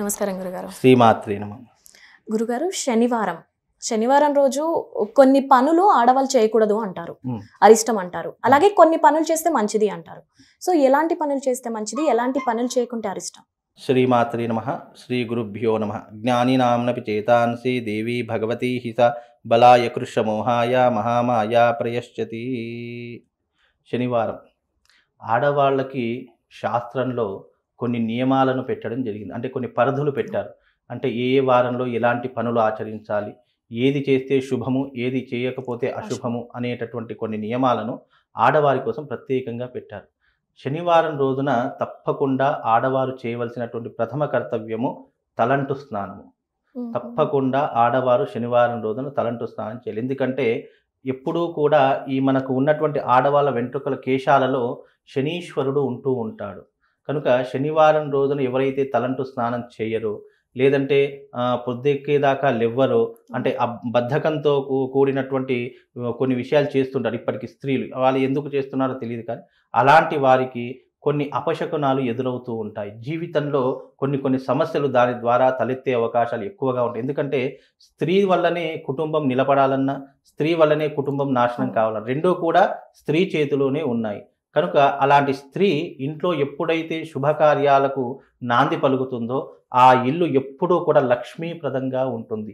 నమస్కారం గురుగారు శ్రీమాత్రి నమ గురుగారు శనివారం శనివారం రోజు కొన్ని పనులు ఆడవాళ్ళు చేయకూడదు అంటారు అరిష్టం అంటారు అలాగే కొన్ని పనులు చేస్తే మంచిది అంటారు సో ఎలాంటి పనులు చేస్తే మంచిది ఎలాంటి పనులు చేయకుంటే అరిష్టం శ్రీమాత్రి నమ శ్రీ గురుభ్యో నమ జ్ఞానినాంనపి చేతాంసి దేవీ భగవతీ హిత బలాయ మోహాయ మహామాయ ప్రయశ్చతి శనివారం ఆడవాళ్ళకి శాస్త్రంలో కొన్ని నియమాలను పెట్టడం జరిగింది అంటే కొన్ని పరిధులు పెట్టారు అంటే ఏ వారంలో ఎలాంటి పనులు ఆచరించాలి ఏది చేస్తే శుభము ఏది చేయకపోతే అశుభము అనేటటువంటి కొన్ని నియమాలను ఆడవారి కోసం ప్రత్యేకంగా పెట్టారు శనివారం రోజున తప్పకుండా ఆడవారు చేయవలసినటువంటి ప్రథమ కర్తవ్యము తలంటు స్నానము తప్పకుండా ఆడవారు శనివారం రోజున తలంటు స్నానం చేయాలి ఎందుకంటే ఎప్పుడూ కూడా ఈ మనకు ఉన్నటువంటి ఆడవాళ్ళ వెంట్రుకల కేశాలలో శనీశ్వరుడు ఉంటూ ఉంటాడు కనుక శనివారం రోజున ఎవరైతే తలంటూ స్నానం చేయరో లేదంటే పొద్దుకేదాకా లెవ్వరో అంటే ఆ బద్ధకంతో కూడినటువంటి కొన్ని విషయాలు చేస్తుంటారు ఇప్పటికీ స్త్రీలు వాళ్ళు ఎందుకు చేస్తున్నారో తెలియదు కానీ అలాంటి వారికి కొన్ని అపశకునాలు ఎదురవుతూ ఉంటాయి జీవితంలో కొన్ని కొన్ని సమస్యలు దాని ద్వారా తలెత్తే అవకాశాలు ఎక్కువగా ఉంటాయి ఎందుకంటే స్త్రీ వల్లనే కుటుంబం నిలబడాలన్నా స్త్రీ వల్లనే కుటుంబం నాశనం కావాలన్నా రెండూ కూడా స్త్రీ చేతిలోనే ఉన్నాయి కనుక అలాంటి స్త్రీ ఇంట్లో ఎప్పుడైతే శుభకార్యాలకు నాంది పలుకుతుందో ఆ ఇల్లు ఎప్పుడూ కూడా లక్ష్మీప్రదంగా ఉంటుంది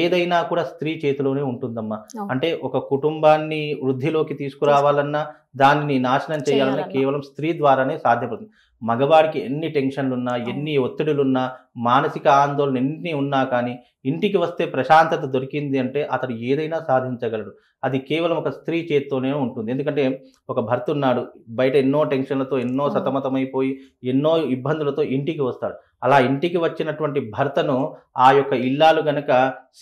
ఏదైనా కూడా స్త్రీ చేతిలోనే ఉంటుందమ్మా అంటే ఒక కుటుంబాన్ని వృద్ధిలోకి తీసుకురావాలన్నా దానిని నాశనం చేయాలన్నా కేవలం స్త్రీ ద్వారానే సాధ్యపడుతుంది మగవాడికి ఎన్ని టెన్షన్లున్నా ఎన్ని ఒత్తిడులున్నా మానసిక ఆందోళన ఎన్ని ఉన్నా కానీ ఇంటికి వస్తే ప్రశాంతత దొరికింది అంటే అతడు ఏదైనా సాధించగలడు అది కేవలం ఒక స్త్రీ చేత్తోనే ఉంటుంది ఎందుకంటే ఒక భర్త ఉన్నాడు బయట ఎన్నో టెన్షన్లతో ఎన్నో సతమతమైపోయి ఎన్నో ఇబ్బందులతో ఇంటికి వస్తాడు అలా ఇంటికి వచ్చినటువంటి భర్తను ఆ యొక్క ఇల్లాలు గనక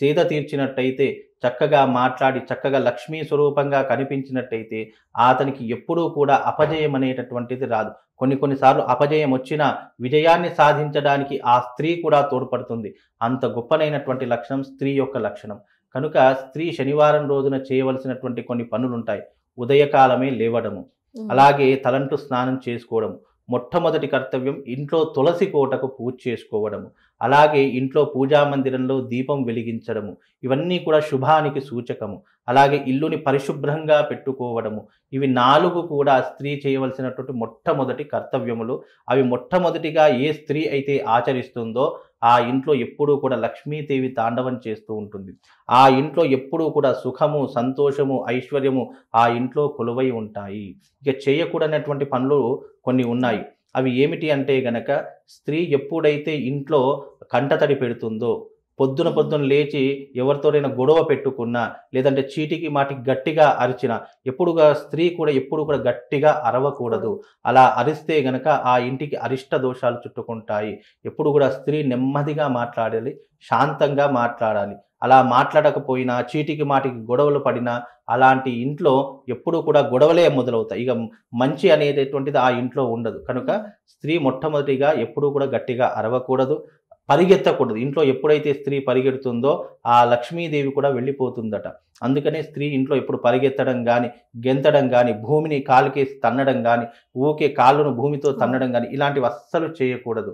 సేద తీర్చినట్టయితే చక్కగా మాట్లాడి చక్కగా లక్ష్మీ స్వరూపంగా కనిపించినట్టయితే అతనికి ఎప్పుడూ కూడా అపజయం అనేటటువంటిది రాదు కొన్ని కొన్నిసార్లు అపజయం వచ్చినా విజయాన్ని సాధించడానికి ఆ స్త్రీ కూడా తోడ్పడుతుంది అంత గొప్పనైనటువంటి లక్షణం స్త్రీ యొక్క లక్షణం కనుక స్త్రీ శనివారం రోజున చేయవలసినటువంటి కొన్ని పనులుంటాయి ఉదయకాలమే లేవడము అలాగే తలంటు స్నానం చేసుకోవడం మొట్టమొదటి కర్తవ్యం ఇంట్లో తులసి కోటకు పూజ చేసుకోవడము అలాగే ఇంట్లో పూజా మందిరంలో దీపం వెలిగించడము ఇవన్నీ కూడా శుభానికి సూచకము అలాగే ఇల్లుని పరిశుభ్రంగా పెట్టుకోవడము ఇవి నాలుగు కూడా స్త్రీ చేయవలసినటువంటి మొట్టమొదటి కర్తవ్యములు అవి మొట్టమొదటిగా ఏ స్త్రీ అయితే ఆచరిస్తుందో ఆ ఇంట్లో ఎప్పుడూ కూడా లక్ష్మీదేవి తాండవం చేస్తూ ఉంటుంది ఆ ఇంట్లో ఎప్పుడూ కూడా సుఖము సంతోషము ఐశ్వర్యము ఆ ఇంట్లో కొలువై ఉంటాయి ఇక చేయకూడనటువంటి పనులు కొన్ని ఉన్నాయి అవి ఏమిటి అంటే గనక స్త్రీ ఎప్పుడైతే ఇంట్లో కంటతడి పెడుతుందో పొద్దున పొద్దున లేచి ఎవరితోడైనా గొడవ పెట్టుకున్నా లేదంటే చీటికి మాటికి గట్టిగా అరిచిన ఎప్పుడు స్త్రీ కూడా ఎప్పుడు కూడా గట్టిగా అరవకూడదు అలా అరిస్తే గనక ఆ ఇంటికి అరిష్ట దోషాలు చుట్టుకుంటాయి ఎప్పుడు కూడా స్త్రీ నెమ్మదిగా మాట్లాడాలి శాంతంగా మాట్లాడాలి అలా మాట్లాడకపోయినా చీటికి మాటికి గొడవలు పడినా అలాంటి ఇంట్లో ఎప్పుడు కూడా గొడవలే మొదలవుతాయి ఇక మంచి అనేటటువంటిది ఆ ఇంట్లో ఉండదు కనుక స్త్రీ మొట్టమొదటిగా ఎప్పుడూ కూడా గట్టిగా అరవకూడదు పరిగెత్తకూడదు ఇంట్లో ఎప్పుడైతే స్త్రీ పరిగెడుతుందో ఆ లక్ష్మీదేవి కూడా వెళ్ళిపోతుందట అందుకనే స్త్రీ ఇంట్లో ఎప్పుడు పరిగెత్తడం కానీ గెంతడం కానీ భూమిని కాలుకేసి తన్నడం కానీ ఊకే కాళ్ళను భూమితో తన్నడం కానీ ఇలాంటివి అస్సలు చేయకూడదు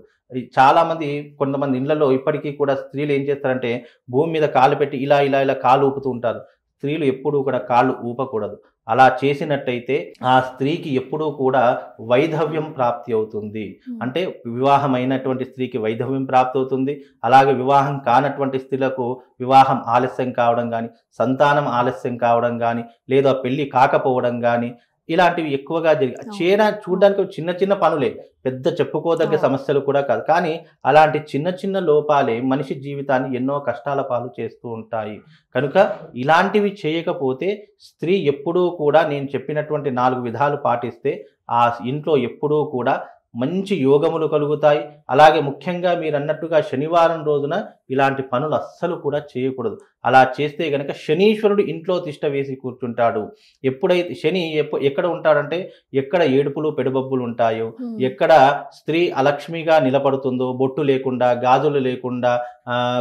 చాలామంది కొంతమంది ఇళ్లలో ఇప్పటికీ కూడా స్త్రీలు ఏం చేస్తారంటే భూమి మీద కాలు పెట్టి ఇలా ఇలా ఇలా కాలు ఊపుతూ ఉంటారు స్త్రీలు ఎప్పుడూ కూడా కాళ్ళు ఊపకూడదు అలా చేసినట్టయితే ఆ స్త్రీకి ఎప్పుడూ కూడా వైధవ్యం ప్రాప్తి అవుతుంది అంటే వివాహమైనటువంటి స్త్రీకి వైధవ్యం ప్రాప్తి అవుతుంది అలాగే వివాహం కానటువంటి స్త్రీలకు వివాహం ఆలస్యం కావడం కానీ సంతానం ఆలస్యం కావడం కానీ లేదా పెళ్లి కాకపోవడం కానీ ఇలాంటివి ఎక్కువగా జరిగి చేయడా చూడడానికి చిన్న చిన్న పనులే పెద్ద చెప్పుకోదగ్గ సమస్యలు కూడా కాదు కానీ అలాంటి చిన్న చిన్న లోపాలే మనిషి జీవితాన్ని ఎన్నో కష్టాల పాలు చేస్తూ ఉంటాయి కనుక ఇలాంటివి చేయకపోతే స్త్రీ ఎప్పుడూ కూడా నేను చెప్పినటువంటి నాలుగు విధాలు పాటిస్తే ఆ ఇంట్లో ఎప్పుడూ కూడా మంచి యోగములు కలుగుతాయి అలాగే ముఖ్యంగా మీరు అన్నట్టుగా శనివారం రోజున ఇలాంటి పనులు అస్సలు కూడా చేయకూడదు అలా చేస్తే గనక శనీశ్వరుడు ఇంట్లో తిష్ట వేసి కూర్చుంటాడు ఎప్పుడైతే శని ఎక్కడ ఉంటాడంటే ఎక్కడ ఏడుపులు పెడుబబ్బులు ఉంటాయో ఎక్కడ స్త్రీ అలక్ష్మిగా నిలబడుతుందో బొట్టు లేకుండా గాజులు లేకుండా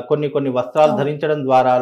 కొన్ని కొన్ని వస్త్రాలు ధరించడం ద్వారా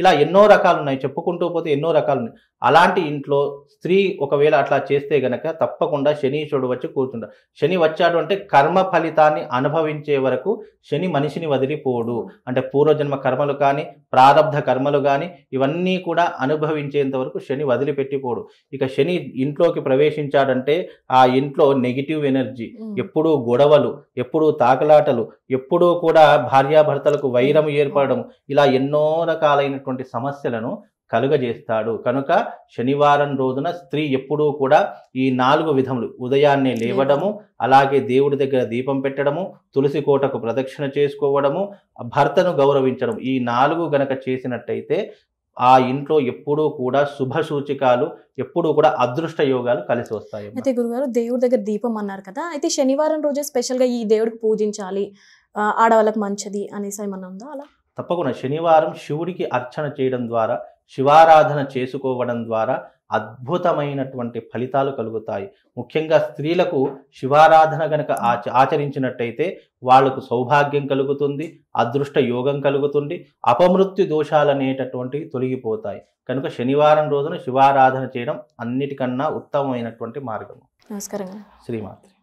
ఇలా ఎన్నో రకాలు ఉన్నాయి చెప్పుకుంటూ పోతే ఎన్నో రకాలు ఉన్నాయి అలాంటి ఇంట్లో స్త్రీ ఒకవేళ అట్లా చేస్తే గనక తప్పకుండా శనీశ్వరుడు వచ్చి కూర్చుంటాడు శని వచ్చాడు అంటే కర్మ ఫలితాన్ని అనుభవించే వరకు శని మనిషిని వదిలిపోడు అంటే పూర్వజన్మ కర్మలు కానీ ప్రారంభ కర్మలు కానీ ఇవన్నీ కూడా అనుభవించేంత వరకు శని వదిలిపెట్టిపోడు ఇక శని ఇంట్లోకి ప్రవేశించాడంటే ఆ ఇంట్లో నెగిటివ్ ఎనర్జీ ఎప్పుడూ గొడవలు ఎప్పుడూ తాకలాటలు ఎప్పుడూ కూడా భార్యాభర్తలకు వైరం ఏర్పడడం ఇలా ఎన్నో రకాలైనటువంటి సమస్యలను కలుగజేస్తాడు కనుక శనివారం రోజున స్త్రీ ఎప్పుడూ కూడా ఈ నాలుగు విధములు ఉదయాన్నే లేవడము అలాగే దేవుడి దగ్గర దీపం పెట్టడము తులసి కోటకు ప్రదక్షిణ చేసుకోవడము భర్తను గౌరవించడం ఈ నాలుగు గనక చేసినట్టయితే ఆ ఇంట్లో ఎప్పుడూ కూడా శుభ సూచికాలు ఎప్పుడూ కూడా అదృష్ట యోగాలు కలిసి వస్తాయి అయితే గురుగారు దేవుడి దగ్గర దీపం అన్నారు కదా అయితే శనివారం రోజే స్పెషల్గా ఈ దేవుడికి పూజించాలి ఆడవాళ్ళకి మంచిది అనేసి ఏమన్నా ఉందా అలా తప్పకుండా శనివారం శివుడికి అర్చన చేయడం ద్వారా శివారాధన చేసుకోవడం ద్వారా అద్భుతమైనటువంటి ఫలితాలు కలుగుతాయి ముఖ్యంగా స్త్రీలకు శివారాధన గనక ఆచ ఆచరించినట్టయితే వాళ్లకు సౌభాగ్యం కలుగుతుంది అదృష్ట యోగం కలుగుతుంది అపమృత్యు దోషాలనేటటువంటివి తొలగిపోతాయి కనుక శనివారం రోజున శివారాధన చేయడం అన్నిటికన్నా ఉత్తమమైనటువంటి మార్గం నమస్కారం శ్రీమాత్రి